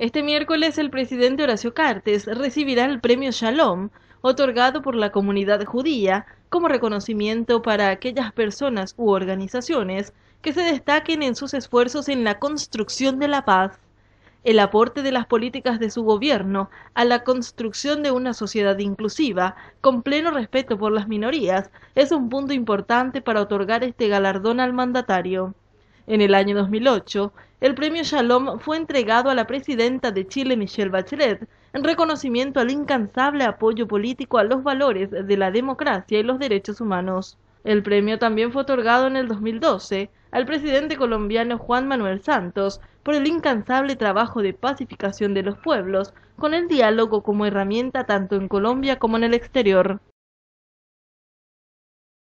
Este miércoles el presidente Horacio Cartes recibirá el premio Shalom, otorgado por la comunidad judía como reconocimiento para aquellas personas u organizaciones que se destaquen en sus esfuerzos en la construcción de la paz. El aporte de las políticas de su gobierno a la construcción de una sociedad inclusiva, con pleno respeto por las minorías, es un punto importante para otorgar este galardón al mandatario. En el año 2008, el premio Shalom fue entregado a la presidenta de Chile, Michelle Bachelet, en reconocimiento al incansable apoyo político a los valores de la democracia y los derechos humanos. El premio también fue otorgado en el 2012 al presidente colombiano Juan Manuel Santos por el incansable trabajo de pacificación de los pueblos con el diálogo como herramienta tanto en Colombia como en el exterior.